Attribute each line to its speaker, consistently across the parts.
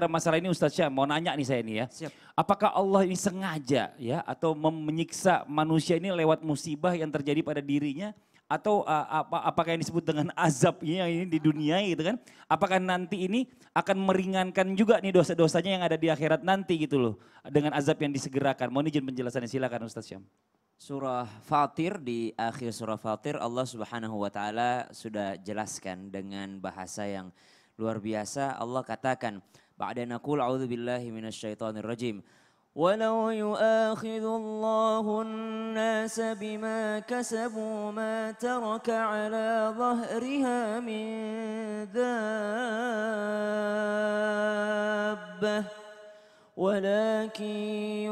Speaker 1: Karena masalah ini Ustaz Syah, mau nanya nih saya ini ya. Siap. Apakah Allah ini sengaja ya atau menyiksa manusia ini lewat musibah yang terjadi pada dirinya? atau uh, apa apakah yang disebut dengan azab ini yang ini di dunia gitu kan apakah nanti ini akan meringankan juga nih dosa-dosanya yang ada di akhirat nanti gitu loh dengan azab yang disegerakan mohon izin penjelasannya silakan
Speaker 2: Ustaz Syam Surah Fatir di akhir surah Fatir Allah Subhanahu wa taala sudah jelaskan dengan bahasa yang luar biasa Allah katakan بعد أن أقول أعوذ بالله من الشيطان الرجيم ولو يؤاخذ الله الناس بما كسبوا ما ترك على ظهرها من دابة ولكن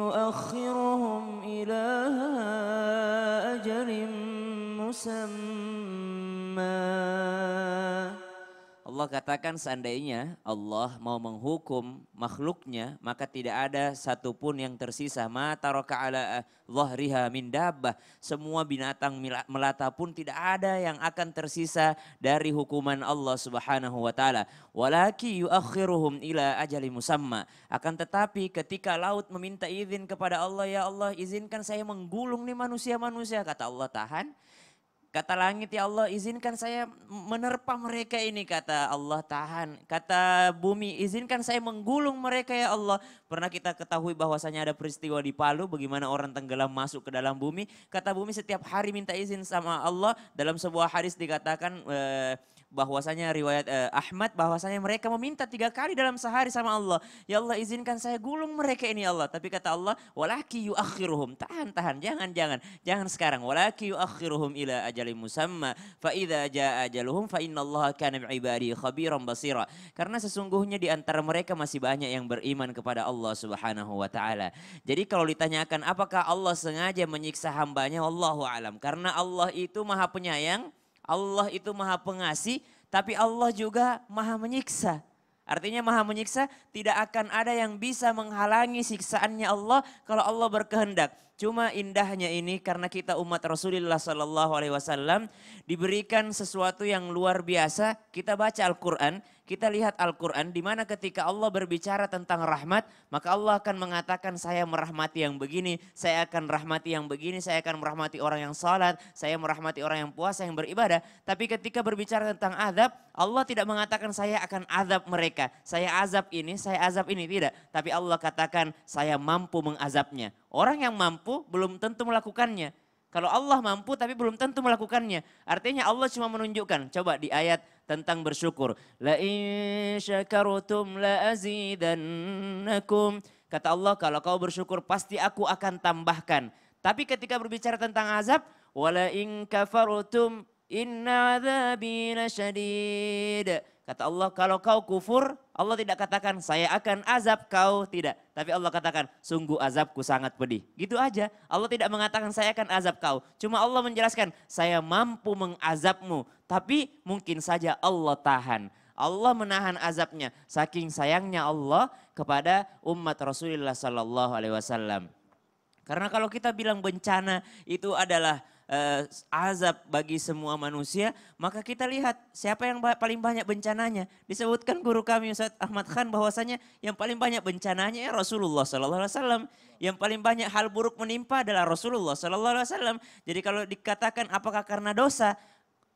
Speaker 2: يؤخرهم إلى أجل مسمى Allah katakan seandainya Allah mau menghukum makhluknya maka tidak ada satupun yang tersisa. Ma roka ala eh, dhahriha min dabbah. Semua binatang melata pun tidak ada yang akan tersisa dari hukuman Allah Subhanahu wa taala. Walaki yuakhiruhum ila ajali musamma. Akan tetapi ketika laut meminta izin kepada Allah, ya Allah izinkan saya menggulung nih manusia-manusia kata Allah tahan Kata langit ya Allah izinkan saya menerpa mereka ini kata Allah tahan. Kata bumi izinkan saya menggulung mereka ya Allah. Pernah kita ketahui bahwasanya ada peristiwa di Palu bagaimana orang tenggelam masuk ke dalam bumi. Kata bumi setiap hari minta izin sama Allah. Dalam sebuah hadis dikatakan eh, bahwasanya riwayat eh, Ahmad bahwasanya mereka meminta tiga kali dalam sehari sama Allah. Ya Allah izinkan saya gulung mereka ini ya Allah. Tapi kata Allah, walaki yuakhiruhum. Tahan, tahan, jangan, jangan. Jangan sekarang. Walaki yuakhiruhum ila ajali musamma. Fa idza jaa ajaluhum fa inna Allah kana ibadi khabiran basira. Karena sesungguhnya di antara mereka masih banyak yang beriman kepada Allah Subhanahu wa taala. Jadi kalau ditanyakan apakah Allah sengaja menyiksa hambanya, wallahu alam. Karena Allah itu Maha Penyayang, Allah itu maha pengasih, tapi Allah juga maha menyiksa. Artinya maha menyiksa tidak akan ada yang bisa menghalangi siksaannya Allah kalau Allah berkehendak. Cuma indahnya ini karena kita umat Rasulullah Shallallahu Alaihi Wasallam diberikan sesuatu yang luar biasa. Kita baca Al-Quran, kita lihat Al-Quran di mana ketika Allah berbicara tentang rahmat, maka Allah akan mengatakan saya merahmati yang begini, saya akan rahmati yang begini, saya akan merahmati orang yang salat, saya merahmati orang yang puasa, yang beribadah. Tapi ketika berbicara tentang azab, Allah tidak mengatakan saya akan azab mereka, saya azab ini, saya azab ini, tidak. Tapi Allah katakan saya mampu mengazabnya. Orang yang mampu belum tentu melakukannya. Kalau Allah mampu tapi belum tentu melakukannya. Artinya Allah cuma menunjukkan. Coba di ayat tentang bersyukur. La syakartum la azidannakum. Kata Allah kalau kau bersyukur pasti aku akan tambahkan. Tapi ketika berbicara tentang azab. Wala in kafarutum inna lasyadid. Kata Allah, kalau kau kufur, Allah tidak katakan saya akan azab kau, tidak. Tapi Allah katakan, sungguh azabku sangat pedih. Gitu aja. Allah tidak mengatakan saya akan azab kau. Cuma Allah menjelaskan, saya mampu mengazabmu. Tapi mungkin saja Allah tahan. Allah menahan azabnya. Saking sayangnya Allah kepada umat Rasulullah Sallallahu Alaihi Wasallam. Karena kalau kita bilang bencana itu adalah uh, azab bagi semua manusia, maka kita lihat siapa yang paling banyak bencananya. Disebutkan guru kami Ustaz Ahmad Khan bahwasanya yang paling banyak bencananya ya Rasulullah sallallahu alaihi wasallam. Yang paling banyak hal buruk menimpa adalah Rasulullah sallallahu alaihi wasallam. Jadi kalau dikatakan apakah karena dosa,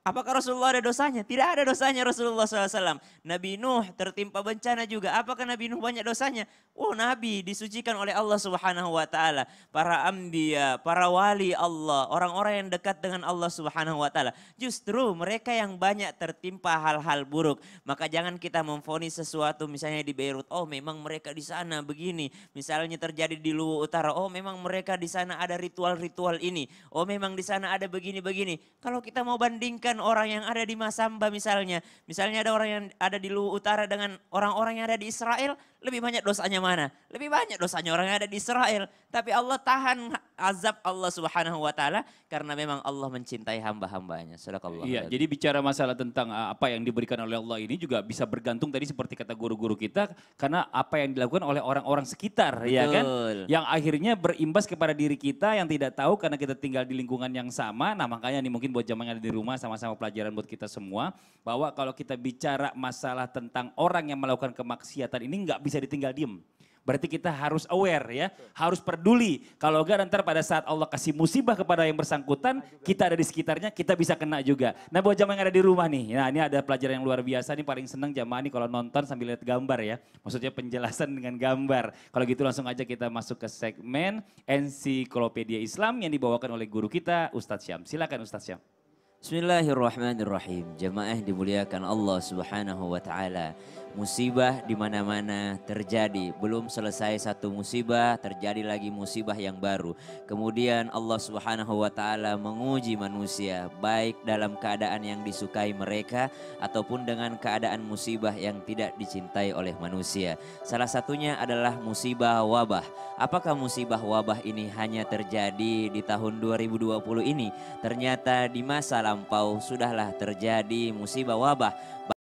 Speaker 2: Apakah Rasulullah ada dosanya? Tidak ada dosanya Rasulullah SAW. Nabi Nuh tertimpa bencana juga. Apakah Nabi Nuh banyak dosanya? Oh Nabi disucikan oleh Allah Subhanahu Wa Taala. Para ambia, para wali Allah, orang-orang yang dekat dengan Allah Subhanahu Wa Taala. Justru mereka yang banyak tertimpa hal-hal buruk. Maka jangan kita memfonis sesuatu misalnya di Beirut. Oh memang mereka di sana begini. Misalnya terjadi di Luwu Utara. Oh memang mereka di sana ada ritual-ritual ini. Oh memang di sana ada begini-begini. Kalau kita mau bandingkan dengan orang yang ada di Masamba misalnya. Misalnya ada orang yang ada di Luwu Utara dengan orang-orang yang ada di Israel, lebih banyak dosanya mana? Lebih banyak dosanya orang yang ada di Israel. Tapi Allah tahan azab Allah Subhanahu wa taala karena memang Allah mencintai hamba-hambanya. Iya, jadi bicara masalah
Speaker 1: tentang eh, apa yang diberikan oleh Allah ini juga bisa bergantung tadi seperti kata guru-guru kita karena apa yang dilakukan oleh orang-orang sekitar Betul. ya kan yang akhirnya berimbas kepada diri kita yang tidak tahu karena kita tinggal di lingkungan yang sama. Nah, makanya nih mungkin buat zaman yang ada di rumah sama-sama pelajaran buat kita semua bahwa kalau kita bicara masalah tentang orang yang melakukan kemaksiatan ini nggak bisa ditinggal diem. Berarti kita harus aware ya, harus peduli. Kalau enggak nanti pada saat Allah kasih musibah kepada yang bersangkutan, kita ada di sekitarnya, kita bisa kena juga. Nah buat jamaah yang ada di rumah nih, nah ini ada pelajaran yang luar biasa nih paling seneng jamaah nih kalau nonton sambil lihat gambar ya. Maksudnya penjelasan dengan gambar. Kalau gitu langsung aja kita masuk ke segmen ensiklopedia Islam
Speaker 2: yang dibawakan oleh guru kita Ustadz Syam. Silakan Ustadz Syam. Bismillahirrahmanirrahim. Jemaah dimuliakan Allah Subhanahu wa taala. Musibah di mana-mana terjadi. Belum selesai satu musibah, terjadi lagi musibah yang baru. Kemudian Allah Subhanahu wa taala menguji manusia baik dalam keadaan yang disukai mereka ataupun dengan keadaan musibah yang tidak dicintai oleh manusia. Salah satunya adalah musibah wabah. Apakah musibah wabah ini hanya terjadi di tahun 2020 ini? Ternyata di masa lampau sudahlah terjadi musibah wabah